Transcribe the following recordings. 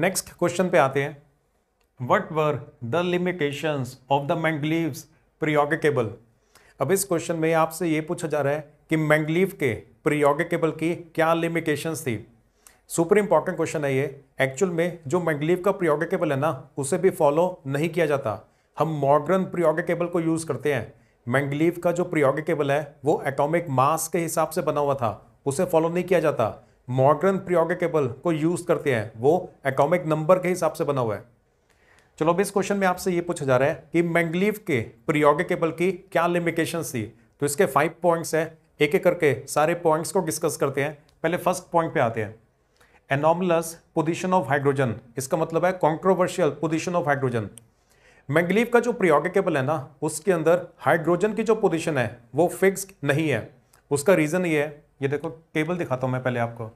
Next question पे आते हैं what were the limitations of the Mendeleev periodic table अब इस क्वेश्चन में आपसे ये पूछा जा रहा है कि मैंगलीव के प्रियोगिकेबल की क्या लिमिटेशंस थी सुपर इंपॉर्टेंट क्वेश्चन है ये एक्चुअल में जो मैंगलीव का प्रियोगिकेबल है ना उसे भी फॉलो नहीं किया जाता हम मॉडर्न प्रियोगिकेबल को यूज़ करते हैं मैंगलीव का जो प्रियोगिकेबल है वो एटॉमिक मास के हिसाब से बना हुआ था उसे फॉलो नहीं किया जाता मॉडर्न प्रियोगिकेबल को यूज़ करते हैं वो एटॉमिक नंबर के हिसाब से बना हुआ है चलो अभी इस क्वेश्चन में आपसे ये पूछा जा रहा है कि मैंगलीव के प्रियोगिकेबल की क्या लिमिटेशन थी तो इसके फाइव पॉइंट्स हैं एक एक करके सारे पॉइंट्स को डिस्कस करते हैं पहले फर्स्ट पॉइंट पे आते हैं एनॉमलस पोजिशन ऑफ हाइड्रोजन इसका मतलब है controversial position of hydrogen Mendeleev का जो प्रियोगिकेबल है ना उसके अंदर हाइड्रोजन की जो पोजिशन है वो फिक्स नहीं है उसका रीज़न ये है ये देखो केबल दिखाता हूँ मैं पहले आपको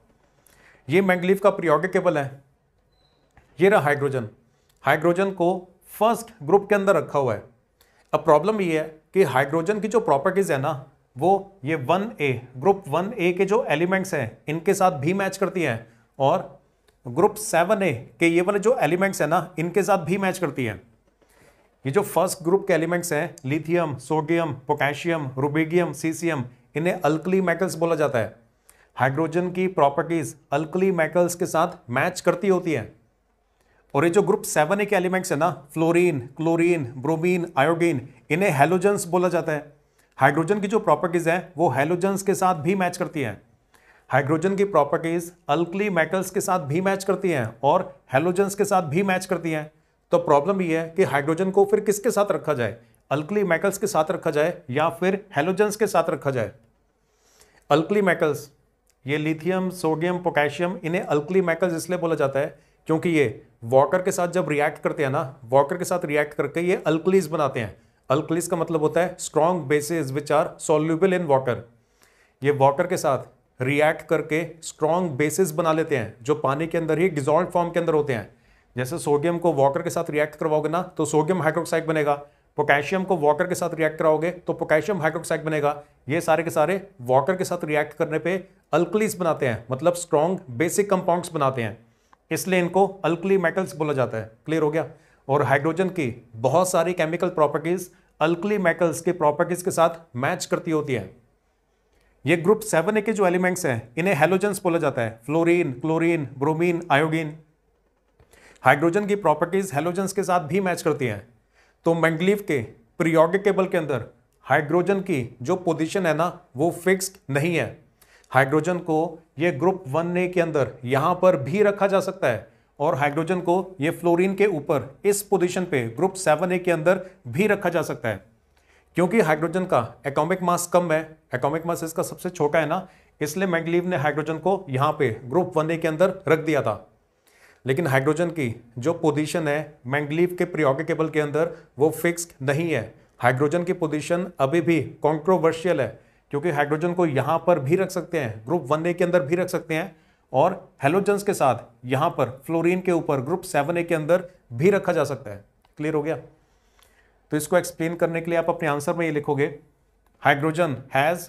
ये मैंगलीव का प्रियोगिक केबल है ये रहा हाइड्रोजन हाइड्रोजन को फर्स्ट ग्रुप के अंदर रखा हुआ है अब प्रॉब्लम ये है कि हाइड्रोजन की जो प्रॉपर्टीज़ है ना वो ये one A group one A के जो एलिमेंट्स हैं इनके साथ भी मैच करती हैं और ग्रुप सेवन ए के ये वाले जो एलिमेंट्स हैं ना इनके साथ भी मैच करती हैं ये जो फर्स्ट ग्रुप के एलिमेंट्स हैं lithium sodium potassium rubidium caesium इन्हें अल्कली मैकल्स बोला जाता है हाइड्रोजन की प्रॉपर्टीज अल्कली मैकल्स के साथ मैच करती होती है और ये जो ग्रुप सेवन के एलिमेंट्स है ना फ्लोरीन क्लोरीन ब्रोमीन आयोडीन इन्हें हेलोजेंस बोला जाता है हाइड्रोजन की जो प्रॉपर्टीज़ हैं वो हेलोजेंस के साथ भी मैच करती हैं हाइड्रोजन की प्रॉपर्टीज़ अल्कली मेटल्स के साथ भी मैच करती हैं और हेलोजेंस के साथ भी मैच करती हैं तो प्रॉब्लम ये है कि हाइड्रोजन को फिर किसके साथ रखा जाए अल्कली मेटल्स के साथ रखा जाए या फिर हेलोजेंस के साथ रखा जाए अल्कली मेटल्स ये लिथियम सोडियम पोटेशियम इन्हें अल्कली मेटल्स इसलिए बोला जाता है क्योंकि ये वॉकर के साथ जब रिएक्ट करते हैं ना वॉकर के साथ रिएक्ट करके ये अल्कलीज बनाते हैं अल्कलीज का मतलब होता है strong bases which are soluble in water ये वॉकर के साथ रिएक्ट करके स्ट्रॉन्ग बेसिस बना लेते हैं जो पानी के अंदर ही डिजॉल्व फॉर्म के अंदर होते हैं जैसे सोडियम को वॉकर के साथ रिएक्ट करवाओगे ना तो सोडियम हाइड्रोक्साइड बनेगा पोटेशियम को वॉकर के साथ रिएक्ट कराओगे तो पोटेशियम हाइड्रोक्साइड बनेगा ये सारे के सारे वॉकर के साथ रिएक्ट करने पे अल्कलीस बनाते हैं मतलब स्ट्रॉन्ग बेसिक कंपाउंड्स बनाते हैं इसलिए इनको अल्कली मेटल्स बोला जाता है क्लियर हो गया और हाइड्रोजन की बहुत सारी केमिकल प्रॉपर्टीज अल्कली मेटल्स की प्रॉपर्टीज के साथ मैच करती होती है ये ग्रुप सेवन ए के जो एलिमेंट्स हैं इन्हें हेलोजेंस बोला जाता है fluorine chlorine bromine iodine hydrogen की प्रॉपर्टीज हेलोजेंस के साथ भी मैच करती हैं तो मैंगलीव के पीरियोडिक केबल के अंदर हाइड्रोजन की जो पोजीशन है ना वो फिक्स नहीं है हाइड्रोजन को ये ग्रुप वन ए के अंदर यहाँ पर भी रखा जा सकता है और हाइड्रोजन को ये फ्लोरीन के ऊपर इस पोजीशन पे ग्रुप सेवन ए के अंदर भी रखा जा सकता है क्योंकि हाइड्रोजन का एकॉमिक मास कम है एकॉमिक मास इसका सबसे छोटा है ना इसलिए मैंगलीव ने हाइड्रोजन को यहाँ पर ग्रुप वन ए के अंदर रख दिया था लेकिन हाइड्रोजन की जो पोजीशन है मैंगलीव के प्रयोग केबल के अंदर वो फिक्स्ड नहीं है हाइड्रोजन की पोजीशन अभी भी कॉन्ट्रोवर्शियल है क्योंकि हाइड्रोजन को यहाँ पर भी रख सकते हैं ग्रुप वन ए के अंदर भी रख सकते हैं और हेलोजन्स के साथ यहाँ पर फ्लोरीन के ऊपर ग्रुप सेवन ए के अंदर भी रखा जा सकता है क्लियर हो गया तो इसको एक्सप्लेन करने के लिए आप अपने आंसर में ये लिखोगे hydrogen has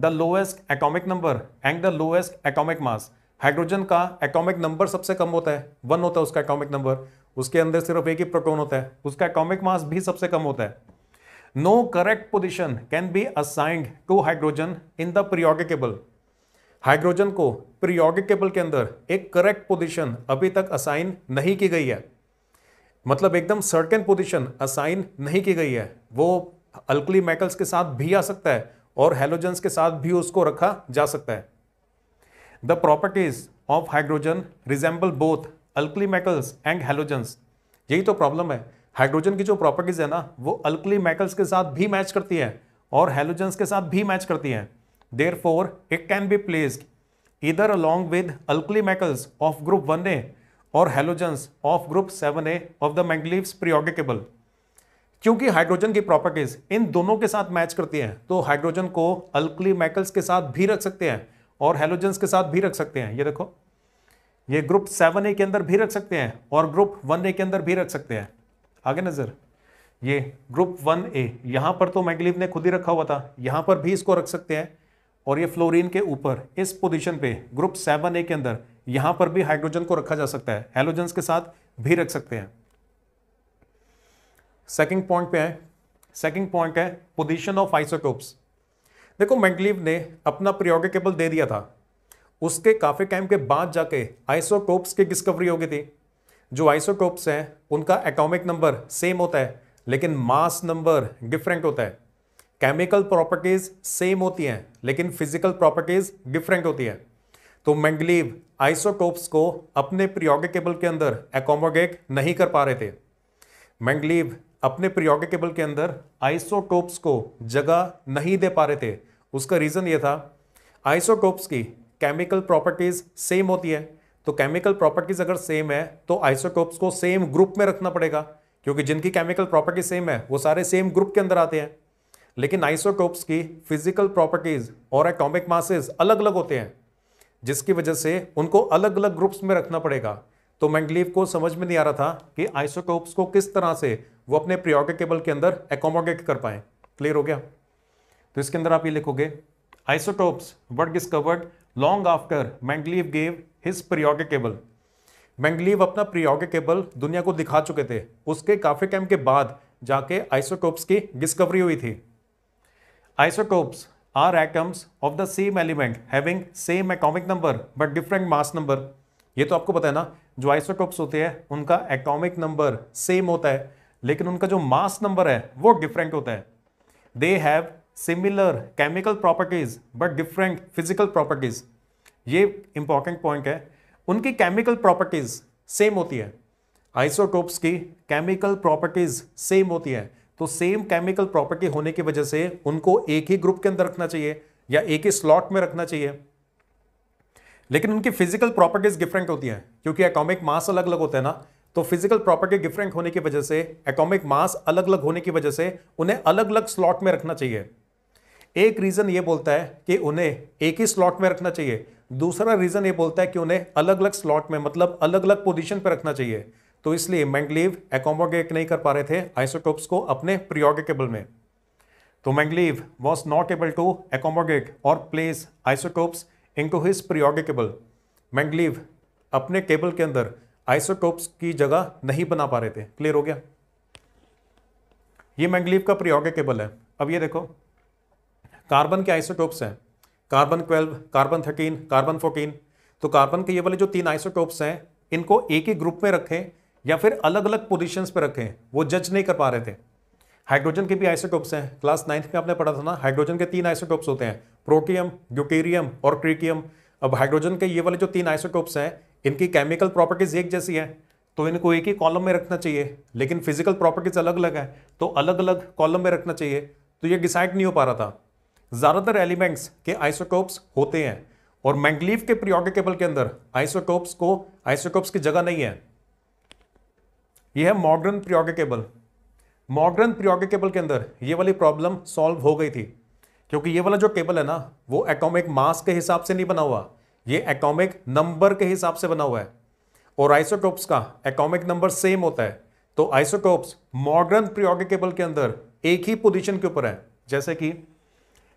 the lowest atomic number and the lowest atomic mass hydrogen का एटॉमिक नंबर सबसे कम होता है वन होता है उसका एटॉमिक नंबर उसके अंदर सिर्फ एक ही प्रोटोन होता है उसका एटॉमिक मास भी सबसे कम होता है no correct position can be assigned to hydrogen in the periodic table hydrogen को प्रियोगिकेबल के अंदर एक करेक्ट पोजिशन अभी तक असाइन नहीं की गई है मतलब एकदम सर्टेन पोजिशन असाइन नहीं की गई है वो अल्कली मेटल्स के साथ भी आ सकता है और हेलोजेंस के साथ भी उसको रखा जा सकता है The properties of hydrogen resemble both alkali metals and halogens. यही तो प्रॉब्लम है हाइड्रोजन की जो प्रॉपर्टीज है ना वो अल्कली मेटल्स के साथ भी मैच करती है और हेलोजेंस के साथ भी मैच करती है therefore it can be placed इधर along with alkali metals of group one A और halogens of group seven A of the Mendeleev's periodic table क्योंकि हाइड्रोजन की प्रॉपर्टीज इन दोनों के साथ मैच करती है तो हाइड्रोजन को अल्कली मेटल्स के साथ भी रख सकते हैं और हेलोजेंस के साथ भी रख सकते हैं ये देखो ये ग्रुप सेवन ए के अंदर भी रख सकते हैं और ग्रुप वन ए के अंदर भी रख सकते हैं आगे नज़र ये ग्रुप वन ए यहाँ पर तो मैगलीव ने खुद ही रखा हुआ था यहाँ पर भी इसको रख सकते हैं और ये फ्लोरीन के ऊपर इस पोजीशन पे ग्रुप सेवन ए के अंदर यहाँ पर भी हाइड्रोजन को रखा जा सकता है हेलोजेंस के साथ भी रख सकते हैं सेकंड पॉइंट पे है सेकंड पॉइंट है पोजीशन ऑफ आइसोटोप्स देखो मैंगलीव ने अपना प्रियोगिक केबल दे दिया था उसके काफ़ी टाइम के बाद जाके आइसोटोप्स की डिस्कवरी हो गई थी जो आइसोटोप्स हैं उनका एटॉमिक नंबर सेम होता है लेकिन मास नंबर डिफरेंट होता है केमिकल प्रॉपर्टीज़ सेम होती हैं लेकिन फिजिकल प्रॉपर्टीज़ डिफरेंट होती हैं तो मैंगलीव आइसोटोप्स को अपने प्रियोगिक केबल के अंदर एकोमोडेट नहीं कर पा रहे थे मैंगलीव अपने प्रयोग टेबल के अंदर आइसोटोप्स को जगह नहीं दे पा रहे थे उसका रीज़न ये था आइसोटोप्स की केमिकल प्रॉपर्टीज़ सेम होती है तो केमिकल प्रॉपर्टीज़ अगर सेम है तो आइसोटोप्स को सेम ग्रुप में रखना पड़ेगा क्योंकि जिनकी केमिकल प्रॉपर्टी सेम है वो सारे सेम ग्रुप के अंदर आते हैं लेकिन आइसोटोप्स की फिजिकल प्रॉपर्टीज़ और एटॉमिक मासेज अलग अलग होते हैं जिसकी वजह से उनको अलग अलग ग्रुप्स में रखना पड़ेगा तो मैंगलीव को समझ में नहीं आ रहा था कि आइसोटोप्स को किस तरह से वो अपने प्रयोग केबल के अंदर एकोमोडेट कर पाए क्लियर हो गया तो इसके अंदर आप ये लिखोगे isotopes were discovered long after Mendeleev gave his periodic table Mendeleev अपना प्रयोग केबल दुनिया को दिखा चुके थे उसके काफ़ी टाइम के बाद जाके आइसोटोप्स की डिस्कवरी हुई थी isotopes are atoms of the same element having same atomic number but different mass number ये तो आपको पता है ना जो आइसोटोप्स होते हैं उनका एटॉमिक नंबर सेम होता है लेकिन उनका जो मास नंबर है वो डिफरेंट होता है they have similar chemical properties but different physical properties ये इंपॉर्टेंट पॉइंट है उनकी केमिकल प्रॉपर्टीज सेम होती है आइसोटोप्स की केमिकल प्रॉपर्टीज सेम होती है तो सेम केमिकल प्रॉपर्टी होने की वजह से उनको एक ही ग्रुप के अंदर रखना चाहिए या एक ही स्लॉट में रखना चाहिए लेकिन उनकी फिजिकल प्रॉपर्टीज डिफरेंट होती हैं क्योंकि एटॉमिक मास अलग अलग होते हैं ना तो फिजिकल प्रॉपर्टी डिफरेंट होने की वजह से एटॉमिक मास अलग अलग होने की वजह से उन्हें अलग अलग स्लॉट में रखना चाहिए एक रीज़न ये बोलता है कि उन्हें एक ही स्लॉट में रखना चाहिए दूसरा रीज़न ये बोलता है कि उन्हें अलग अलग स्लॉट में मतलब अलग अलग पोजिशन पर रखना चाहिए तो इसलिए मैंगलीव एकोमोगेट नहीं कर पा रहे थे आइसोटोप्स को अपने प्रियोगिकेबल में तो Mendeleev was not able to accommodate और प्लेस आइसोटोप्स इनको हिस प्रियोगे केबल मैंगलीव अपने केबल के अंदर आइसोटोप्स की जगह नहीं बना पा रहे थे क्लियर हो गया ये मैंगलीव का प्रियोगे केबल है अब ये देखो कार्बन के आइसोटोप्स हैं carbon twelve carbon thirteen carbon fourteen तो कार्बन के ये वाले जो तीन आइसोटोप्स हैं इनको एक ही ग्रुप में रखें या फिर अलग अलग पोजिशन पर रखें वो जज नहीं कर पा रहे थे हाइड्रोजन के भी आइसोटोप्स हैं क्लास नाइन्थ में आपने पढ़ा था ना हाइड्रोजन के तीन आइसोटोप्स होते हैं प्रोटियम ड्यूटेरियम और क्रिकियम अब हाइड्रोजन के ये वाले जो तीन आइसोटोप्स हैं इनकी केमिकल प्रॉपर्टीज एक जैसी हैं तो इनको एक ही कॉलम में रखना चाहिए लेकिन फिजिकल प्रॉपर्टीज अलग अलग हैं तो अलग अलग कॉलम में रखना चाहिए तो ये डिसाइड नहीं हो पा रहा था ज़्यादातर एलिमेंट्स के आइसोटोप्स होते हैं और मैंगलीव के पीरियोडिक के अंदर आइसोटोप्स को आइसोटोप्स की जगह नहीं है यह है modern periodic table modern periodic के अंदर ये वाली प्रॉब्लम सॉल्व हो गई थी क्योंकि ये वाला जो टेबल है ना वो एटॉमिक मास के हिसाब से नहीं बना हुआ ये एटॉमिक नंबर के हिसाब से बना हुआ है और आइसोटोप्स का एटॉमिक नंबर सेम होता है तो आइसोटोप्स मॉडर्न पीरियोडिक टेबल के अंदर एक ही पोजिशन के ऊपर है जैसे कि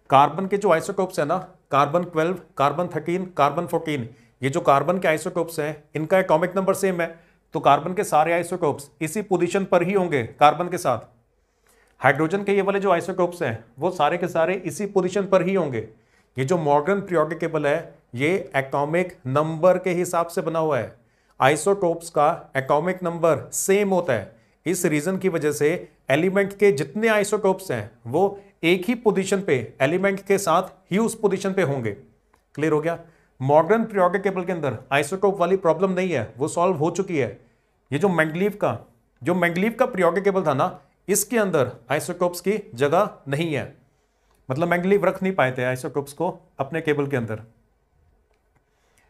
कार्बन के जो आइसोटोप्स है ना carbon twelve carbon thirteen carbon fourteen ये जो कार्बन के आइसोटोप्स हैं इनका एटॉमिक नंबर सेम है तो कार्बन के सारे आइसोटोप्स इसी पोजीशन पर ही होंगे कार्बन के साथ हाइड्रोजन के ये वाले जो आइसोटोप्स हैं वो सारे के सारे इसी पोजिशन पर ही होंगे ये जो मॉडर्न प्रियोडिक टेबल है ये एटॉमिक नंबर के हिसाब से बना हुआ है आइसोटोप्स का एटॉमिक नंबर सेम होता है इस रीज़न की वजह से एलिमेंट के जितने आइसोटोप्स हैं वो एक ही पोजीशन पे एलिमेंट के साथ ही उस पोजीशन पे होंगे क्लियर हो गया मॉडर्न प्रियोडिक टेबल के अंदर आइसोटोप वाली प्रॉब्लम नहीं है वो सॉल्व हो चुकी है ये जो मैंगलीव का जो मैंगलीव का प्रियोडिक टेबल था ना इसके अंदर आइसोटोप्स की जगह नहीं है मतलब मैंगलीव रख नहीं पाए थे आइसोटोप्स को अपने केबल के अंदर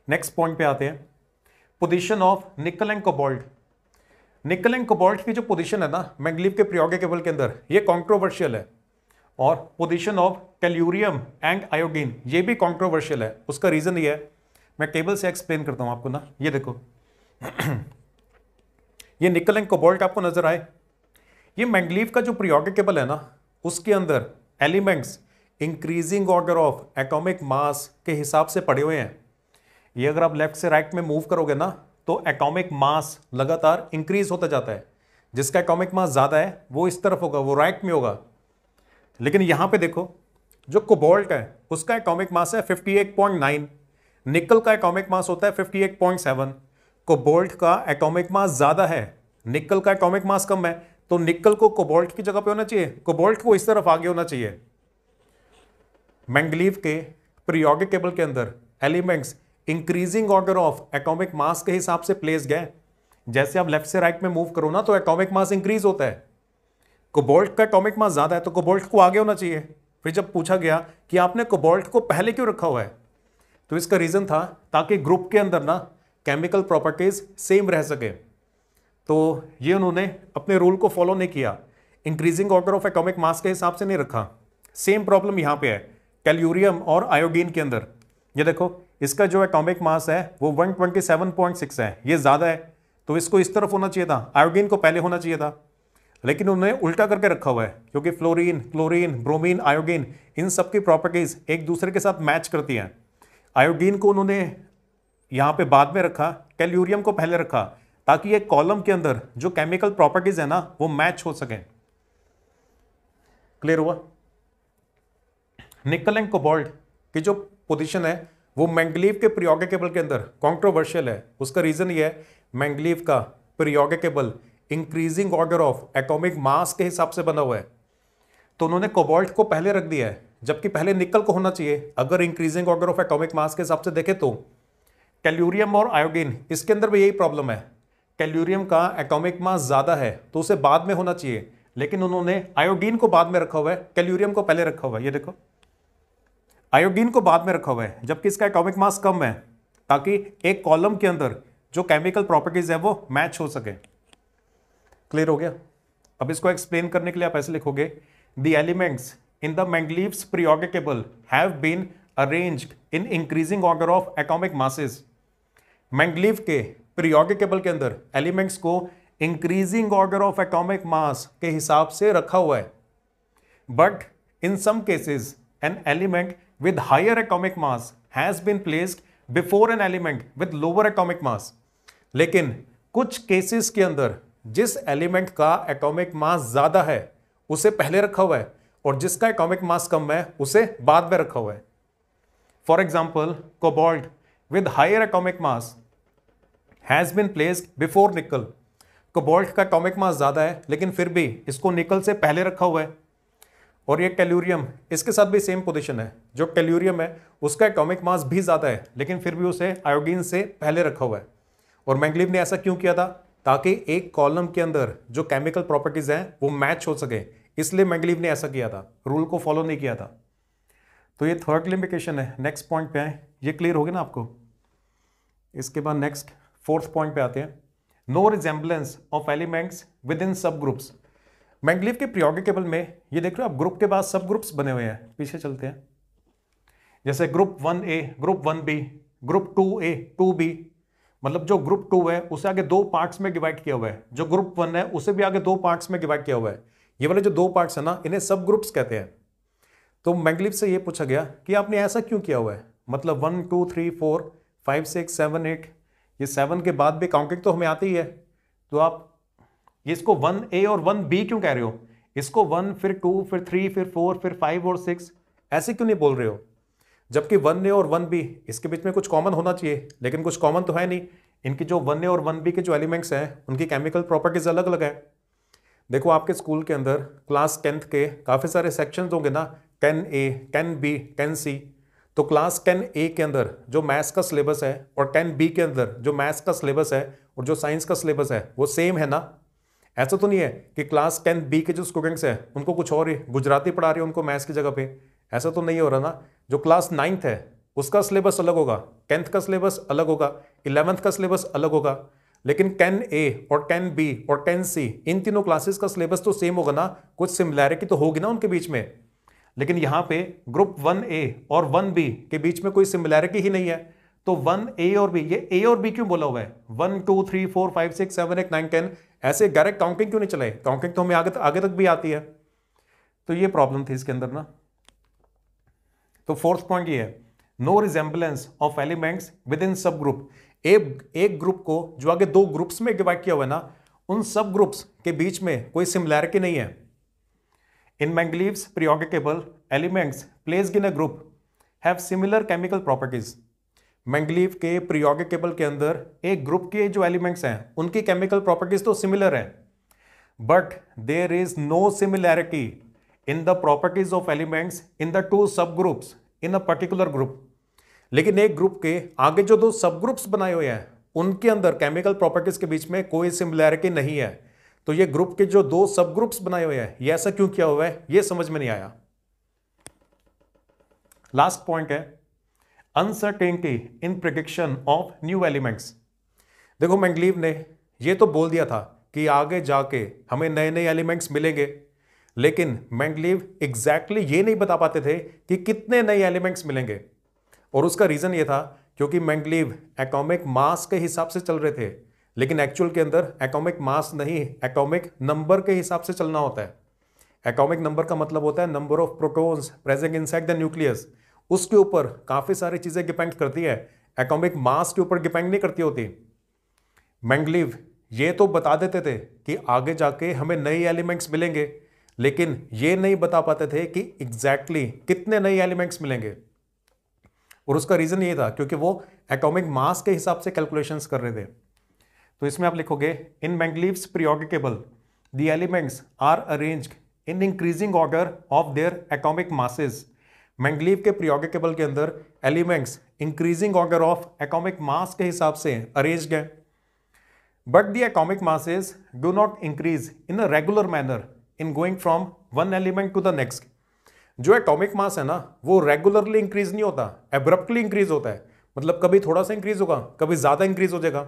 नेक्स्ट पॉइंट पे आते हैं position of nickel and cobalt nickel and cobalt की जो पोजीशन है ना मैंगलीव के प्रयोग केबल के अंदर ये कॉन्ट्रोवर्शियल है और position of tellurium and iodine ये भी कॉन्ट्रोवर्शियल है उसका रीज़न ये है मैं टेबल से एक्सप्लेन करता हूँ आपको ना ये देखो ये निकल एंड कोबोल्ट आपको नजर आए ये मैंगलीव का जो प्रियोगिकेबल है ना उसके अंदर elements increasing order of atomic mass के हिसाब से पड़े हुए हैं ये अगर आप लेफ्ट से राइट में मूव करोगे ना तो एटॉमिक मास लगातार इंक्रीज होता जाता है जिसका एटॉमिक मास ज़्यादा है वो इस तरफ होगा वो राइट में होगा लेकिन यहाँ पे देखो जो कोबोल्ट है उसका एटॉमिक मास है 58.9 निकल का एटॉमिक मास होता है 58.7 कोबोल्ट का एटॉमिक मास ज़्यादा है निकल का एटॉमिक मास कम है तो निकल को कोबोल्ट की जगह पे होना चाहिए कोबोल्ट को इस तरफ आगे होना चाहिए मैंगलीव के प्रियोगिक टेबल के अंदर elements increasing order of atomic mass के हिसाब से प्लेस गए जैसे आप लेफ्ट से राइट में मूव करो ना तो एटॉमिक मास इंक्रीज होता है कोबोल्ट का एटॉमिक मास ज़्यादा है तो कोबोल्ट को आगे होना चाहिए फिर जब पूछा गया कि आपने कोबोल्ट को पहले क्यों रखा हुआ है तो इसका रीज़न था ताकि ग्रुप के अंदर ना केमिकल प्रॉपर्टीज़ सेम रह सके तो ये उन्होंने अपने रूल को फॉलो नहीं किया increasing order of atomic mass के हिसाब से नहीं रखा सेम प्रॉब्लम यहाँ पे है कैल्यूरियम और आयोडीन के अंदर ये देखो इसका जो एटोमिक मास है वो 127.6 है ये ज़्यादा है तो इसको इस तरफ होना चाहिए था आयोडीन को पहले होना चाहिए था लेकिन उन्हें उल्टा करके रखा हुआ है क्योंकि फ्लोरिन क्लोरिन ब्रोमिन आयोडीन इन सब की प्रॉपर्टीज़ एक दूसरे के साथ मैच करती हैं आयोडीन को उन्होंने यहाँ पर बाद में रखा कैल्यूरियम को पहले रखा ताकि ये कॉलम के अंदर जो केमिकल प्रॉपर्टीज है ना वो मैच हो सकें क्लियर हुआ निकल एंड कोबाल्ट की जो पोजीशन है वो मैंगलीव के प्रियोगिकेबल के अंदर कॉन्ट्रोवर्शियल है उसका रीज़न ये है मैंगलीव का periodic table increasing order of atomic mass के हिसाब से बना हुआ है तो उन्होंने कोबॉल्ट को पहले रख दिया है जबकि पहले निकल को होना चाहिए अगर increasing order of atomic mass के हिसाब से देखें तो कैल्यूरियम और आयोडीन इसके अंदर भी यही प्रॉब्लम है कैल्यूरियम का एटॉमिक मास ज़्यादा है तो उसे बाद में होना चाहिए लेकिन उन्होंने आयोडीन को बाद में रखा हुआ है कैल्यूरियम को पहले रखा हुआ है ये देखो आयोडीन को बाद में रखा हुआ है जबकि इसका एटॉमिक मास कम है ताकि एक कॉलम के अंदर जो केमिकल प्रॉपर्टीज़ है वो मैच हो सके क्लियर हो गया अब इसको एक्सप्लेन करने के लिए आप ऐसे लिखोगे the elements in the Mendeleev's periodic table have been arranged in increasing order of atomic masses Mendeleev के पीरियोडिक टेबल के अंदर एलिमेंट्स को increasing order of atomic mass के हिसाब से रखा हुआ है but in some cases an element with higher atomic mass has been placed before an element with lower atomic mass लेकिन कुछ केसेस के अंदर जिस एलिमेंट का एटॉमिक मास ज़्यादा है उसे पहले रखा हुआ है और जिसका एटॉमिक मास कम है उसे बाद में रखा हुआ है for example cobalt with higher atomic mass has been place before nickel cobalt का टॉमिक मास ज़्यादा है लेकिन फिर भी इसको निकल से पहले रखा हुआ है और ये कैल्यूरियम इसके साथ भी सेम पोजिशन है जो कैल्यूरियम है उसका टॉमिक मास भी ज़्यादा है लेकिन फिर भी उसे आयोडीन से पहले रखा हुआ है और मैंगलीव ने ऐसा क्यों किया था ताकि एक कॉलम के अंदर जो केमिकल प्रॉपर्टीज़ हैं वो मैच हो सके इसलिए मैंगलीव ने ऐसा किया था रूल को फॉलो नहीं किया था तो ये थर्ड लिमिकेशन है नेक्स्ट पॉइंट पे है ये क्लियर हो गया ना आपको इसके बाद नेक्स्ट फोर्थ पॉइंट पे आते हैं no resemblance of elements within subgroups मैंगलिव के प्रियोगिक टेबल में ये देख रहे हो आप ग्रुप के बाद सब ग्रुप्स बने हुए हैं पीछे चलते हैं जैसे group one A group one B group two A two B मतलब जो ग्रुप टू है उसे आगे दो पार्ट्स में डिवाइड किया हुआ है जो ग्रुप वन है उसे भी आगे दो पार्ट्स में डिवाइड किया हुआ है ये वाले जो दो पार्ट्स है ना इन्हें सब ग्रुप्स कहते हैं तो मैंगलिव से ये पूछा गया कि आपने ऐसा क्यों किया हुआ है मतलब one two three four five six seven eight ये सेवन के बाद भी काउंटिंग तो हमें आती ही है तो आप ये इसको वन ए और वन बी क्यों कह रहे हो इसको वन फिर टू फिर थ्री फिर फोर फिर फाइव और सिक्स ऐसे क्यों नहीं बोल रहे हो जबकि वन ए और वन बी इसके बीच में कुछ कॉमन होना चाहिए लेकिन कुछ कॉमन तो है नहीं इनकी जो वन ए और वन बी के जो एलिमेंट्स हैं उनकी केमिकल प्रॉपर्टीज़ अलग अलग हैं देखो आपके स्कूल के अंदर क्लास टेंथ के काफ़ी सारे सेक्शंस होंगे ना ten A ten B ten C तो क्लास टेन ए के अंदर जो मैथ्स का सिलेबस है और टेन बी के अंदर जो मैथ्स का सिलेबस है और जो साइंस का सिलेबस है वो सेम है ना ऐसा तो नहीं है कि क्लास टेन बी के जो स्टूडेंट्स हैं उनको कुछ और गुजराती पढ़ा रहे हैं उनको मैथ्स की जगह पे ऐसा तो नहीं हो रहा ना जो क्लास नाइन्थ है उसका सिलेबस अलग होगा टेंथ का सिलेबस अलग होगा इलेवंथ का सिलेबस अलग होगा लेकिन टेन ए और टेन बी और टेन सी इन तीनों क्लासेस का सिलेबस तो सेम होगा ना कुछ सिमिलैरिटी तो होगी ना उनके बीच में लेकिन यहाँ पे ग्रुप वन ए और वन बी के बीच में कोई सिमिलैरिटी ही नहीं है तो वन ए और बी ये ए और बी क्यों बोला हुआ है one two three four five six seven eight nine ten ऐसे डायरेक्ट काउंटिंग क्यों नहीं चले काउंटिंग तो हमें आगे आगे तक भी आती है तो ये प्रॉब्लम थी इसके अंदर ना तो फोर्थ पॉइंट ये है no resemblance of elements within subgroup एक एक ग्रुप को जो आगे दो ग्रुप्स में डिवाइड किया हुआ है ना उन सब ग्रुप्स के बीच में कोई सिमिलैरिटी नहीं है In Mangleave's preoccupable elements placed in a group have similar chemical properties. Mendeleev के प्रियोगिकेबल के अंदर एक ग्रुप के जो एलिमेंट्स हैं उनकी केमिकल प्रॉपर्टीज तो सिमिलर हैं but there is no similarity in the properties of elements in the two subgroups in a particular group लेकिन एक ग्रुप के आगे जो दो सब ग्रुप्स बनाए हुए हैं उनके अंदर केमिकल प्रॉपर्टीज के बीच में कोई सिमिलैरिटी नहीं है तो ये ग्रुप के जो दो सब ग्रुप्स बनाए हुए हैं ये ऐसा क्यों किया हुआ है ये समझ में नहीं आया लास्ट पॉइंट है uncertainty in prediction of new elements देखो मैंगलीव ने ये तो बोल दिया था कि आगे जाके हमें नए नए एलिमेंट्स मिलेंगे लेकिन मैंगलीव एग्जैक्टली ये नहीं बता पाते थे कि कितने नए एलिमेंट्स मिलेंगे और उसका रीज़न ये था क्योंकि मैंगलीव एटॉमिक मास के हिसाब से चल रहे थे लेकिन एक्चुअल के अंदर एटॉमिक मास नहीं एटॉमिक नंबर के हिसाब से चलना होता है एटॉमिक नंबर का मतलब होता है number of protons present inside the nucleus उसके ऊपर काफ़ी सारी चीज़ें डिपेंड करती है एटॉमिक मास के ऊपर डिपेंड नहीं करती होती मैंगलीव ये तो बता देते थे कि आगे जाके हमें नए एलिमेंट्स मिलेंगे लेकिन ये नहीं बता पाते थे कि एग्जैक्टली exactly कितने नए एलिमेंट्स मिलेंगे और उसका रीज़न ये था क्योंकि वो एटॉमिक मास के हिसाब से कैलकुलेशंस कर रहे थे तो इसमें आप लिखोगे in Mendeleev's periodic table the elements are arrange in increasing order of their atomic masses Mendeleev के प्रियोगिकेबल के अंदर elements increasing order of atomic mass के हिसाब से अरेंज हैं but the atomic masses do not increase in a regular manner in going from one element to the next जो एटॉमिक मास है ना वो रेगुलरली इंक्रीज नहीं होता एब्रप्टली इंक्रीज होता है मतलब कभी थोड़ा सा इंक्रीज होगा कभी ज़्यादा इंक्रीज हो जाएगा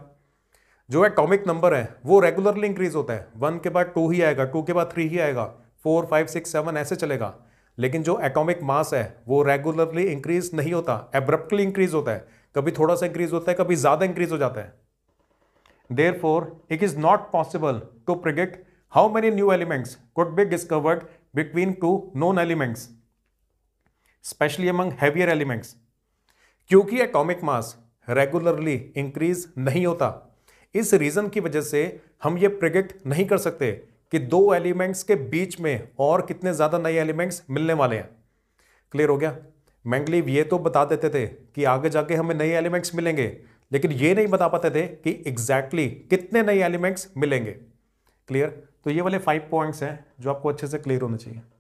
जो एटॉमिक नंबर है वो रेगुलरली इंक्रीज होता है वन के बाद टू ही आएगा टू के बाद थ्री ही आएगा फोर फाइव सिक्स सेवन ऐसे चलेगा लेकिन जो एटॉमिक मास है वो रेगुलरली इंक्रीज नहीं होता एब्रप्टली इंक्रीज होता है कभी थोड़ा सा इंक्रीज होता है कभी ज़्यादा इंक्रीज हो जाता है therefore it is not possible to predict how many new elements could be discovered between two known elements especially among heavier elements क्योंकि एटॉमिक मास रेगुलरली इंक्रीज नहीं होता इस रीज़न की वजह से हम ये प्रिडिक्ट नहीं कर सकते कि दो एलिमेंट्स के बीच में और कितने ज़्यादा नए एलिमेंट्स मिलने वाले हैं क्लियर हो गया मैंगलीव ये तो बता देते थे कि आगे जाके हमें नए एलिमेंट्स मिलेंगे लेकिन ये नहीं बता पाते थे कि एग्जैक्टली exactly कितने नए एलिमेंट्स मिलेंगे क्लियर तो ये वाले फाइव पॉइंट्स हैं जो आपको अच्छे से क्लियर होने चाहिए